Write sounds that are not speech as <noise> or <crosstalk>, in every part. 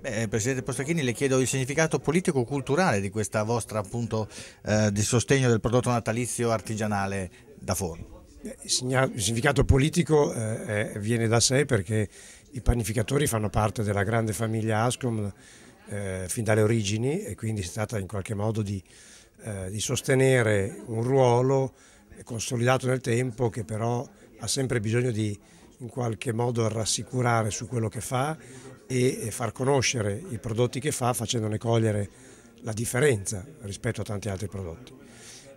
Beh, Presidente Postacchini, le chiedo il significato politico-culturale di questa vostra appunto eh, di sostegno del prodotto natalizio artigianale da forno. Eh, il significato politico eh, viene da sé perché i panificatori fanno parte della grande famiglia Ascom eh, fin dalle origini e quindi si tratta in qualche modo di, eh, di sostenere un ruolo consolidato nel tempo che però ha sempre bisogno di in qualche modo rassicurare su quello che fa e far conoscere i prodotti che fa facendone cogliere la differenza rispetto a tanti altri prodotti.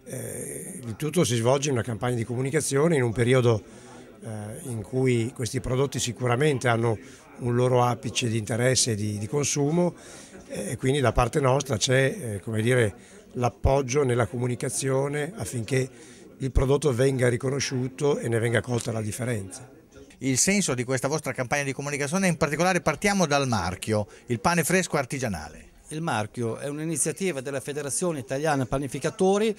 Eh, il tutto si svolge in una campagna di comunicazione in un periodo eh, in cui questi prodotti sicuramente hanno un loro apice di interesse e di, di consumo eh, e quindi da parte nostra c'è eh, l'appoggio nella comunicazione affinché il prodotto venga riconosciuto e ne venga colta la differenza il senso di questa vostra campagna di comunicazione, in particolare partiamo dal marchio, il pane fresco artigianale. Il marchio è un'iniziativa della Federazione Italiana Panificatori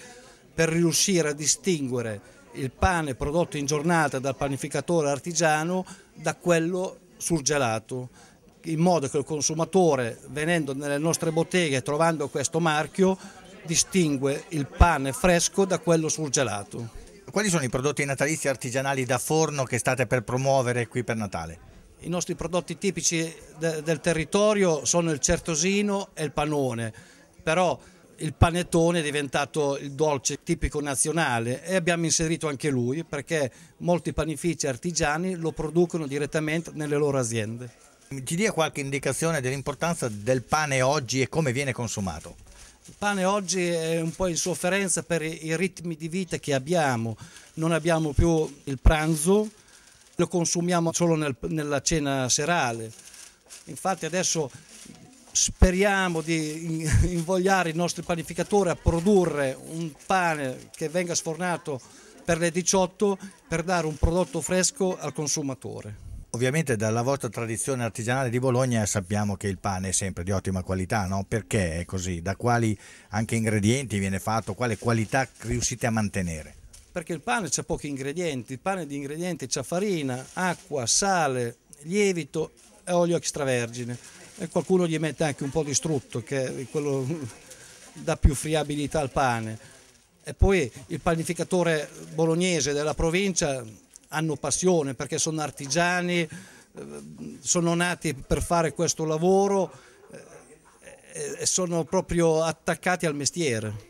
per riuscire a distinguere il pane prodotto in giornata dal panificatore artigiano da quello surgelato in modo che il consumatore venendo nelle nostre botteghe e trovando questo marchio distingue il pane fresco da quello surgelato. Quali sono i prodotti natalizi artigianali da forno che state per promuovere qui per Natale? I nostri prodotti tipici de del territorio sono il certosino e il panone, però il panettone è diventato il dolce tipico nazionale e abbiamo inserito anche lui perché molti panifici artigiani lo producono direttamente nelle loro aziende. Ci dia qualche indicazione dell'importanza del pane oggi e come viene consumato? Il pane oggi è un po' in sofferenza per i ritmi di vita che abbiamo, non abbiamo più il pranzo, lo consumiamo solo nel, nella cena serale. Infatti adesso speriamo di <laughs> invogliare i nostri panificatori a produrre un pane che venga sfornato per le 18 per dare un prodotto fresco al consumatore ovviamente dalla vostra tradizione artigianale di Bologna sappiamo che il pane è sempre di ottima qualità, no? Perché è così? Da quali anche ingredienti viene fatto? Quale qualità riuscite a mantenere? Perché il pane c'ha pochi ingredienti, il pane di ingredienti c'ha farina, acqua, sale, lievito e olio extravergine. E qualcuno gli mette anche un po' di strutto, che è quello <laughs> dà più friabilità al pane. E poi il panificatore bolognese della provincia hanno passione perché sono artigiani, eh, sono nati per fare questo lavoro eh, e sono proprio attaccati al mestiere.